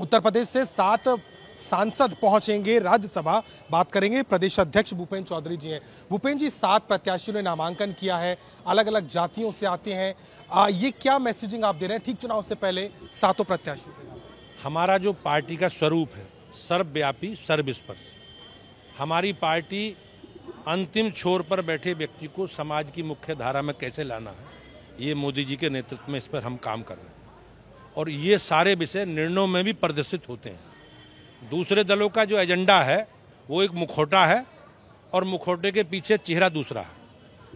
उत्तर प्रदेश से सात सांसद पहुंचेंगे राज्यसभा बात करेंगे प्रदेश अध्यक्ष भूपेन चौधरी जी हैं भूपेन जी सात प्रत्याशियों ने नामांकन किया है अलग अलग जातियों से आते हैं आ, ये क्या मैसेजिंग आप दे रहे हैं ठीक चुनाव से पहले सातों प्रत्याशियों हमारा जो पार्टी का स्वरूप है सर्वव्यापी सर्वस्पर्श हमारी पार्टी अंतिम छोर पर बैठे व्यक्ति को समाज की मुख्य धारा में कैसे लाना है ये मोदी जी के नेतृत्व में इस पर हम काम कर रहे हैं और ये सारे विषय निर्णयों में भी प्रदर्शित होते हैं दूसरे दलों का जो एजेंडा है वो एक मुखौटा है और मुखौटे के पीछे चेहरा दूसरा है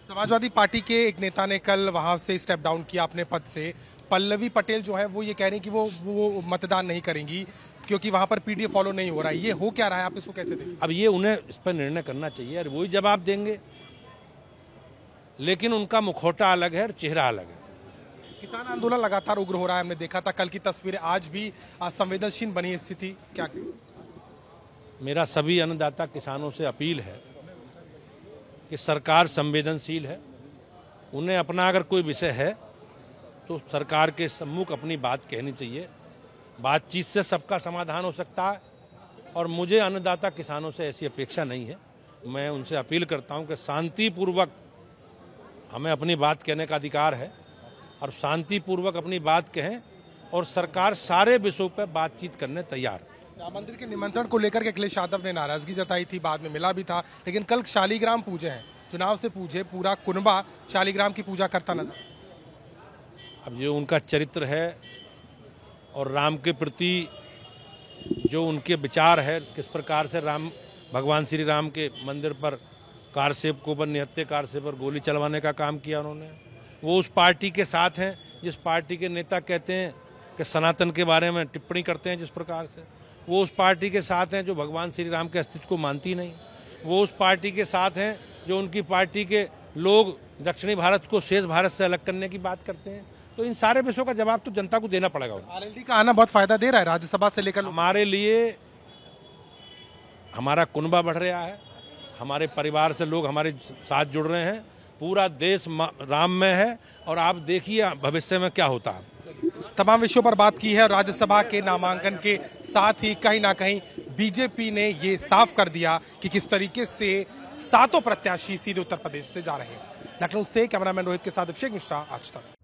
समाजवादी पार्टी के एक नेता ने कल वहां से स्टेप डाउन किया अपने पद से पल्लवी पटेल जो है वो ये कह रही कि वो वो मतदान नहीं करेंगी क्योंकि वहां पर पीडीएफ फॉलो नहीं हो रहा है ये हो क्या रहा है आप इसको कैसे देखें अब ये उन्हें इस पर निर्णय करना चाहिए और वही जवाब देंगे लेकिन उनका मुखौटा अलग है और चेहरा अलग है किसान आंदोलन लगातार उग्र हो रहा है हमने देखा था कल की तस्वीरें आज भी संवेदनशील बनी स्थिति क्या मेरा सभी अन्नदाता किसानों से अपील है कि सरकार संवेदनशील है उन्हें अपना अगर कोई विषय है तो सरकार के सम्मुख अपनी बात कहनी चाहिए बातचीत से सबका समाधान हो सकता है और मुझे अन्नदाता किसानों से ऐसी अपेक्षा नहीं है मैं उनसे अपील करता हूं कि शांतिपूर्वक हमें अपनी बात कहने का अधिकार है और शांतिपूर्वक अपनी बात कहें और सरकार सारे विषयों पर बातचीत करने तैयार राम मंदिर के निमंत्रण को लेकर के अखिलेश यादव ने नाराजगी जताई थी बाद में मिला भी था लेकिन कल शालीग्राम पूजे हैं चुनाव से पूजे पूरा कुनबा शालीग्राम की पूजा करता नजर अब जो उनका चरित्र है और राम के प्रति जो उनके विचार है किस प्रकार से राम भगवान श्री राम के मंदिर पर कारसेवकों पर निहत्ते कारसेव पर गोली चलवाने का काम किया उन्होंने वो उस पार्टी के साथ हैं जिस पार्टी के नेता कहते हैं कि सनातन के बारे में टिप्पणी करते हैं जिस प्रकार से वो उस पार्टी के साथ हैं जो भगवान श्री राम के अस्तित्व को मानती नहीं वो उस पार्टी के साथ हैं जो उनकी पार्टी के लोग दक्षिणी भारत को शेष भारत से अलग करने की बात करते हैं तो इन सारे विषयों का जवाब तो जनता को देना पड़ेगा आरएलडी का आना बहुत फायदा दे रहा है राज्यसभा से लेकर हमारे लिए हमारा कुनबा बढ़ रहा है हमारे परिवार से लोग हमारे साथ जुड़ रहे हैं पूरा देश राम में है और आप देखिए भविष्य में क्या होता है तमाम विषयों पर बात की है और राज्यसभा के नामांकन के साथ ही कहीं ना कहीं बीजेपी ने ये साफ कर दिया कि किस तरीके से सातों प्रत्याशी सीधे उत्तर प्रदेश से जा रहे हैं लखनऊ से कैमरामैन रोहित के साथ अभिषेक मिश्रा आज तक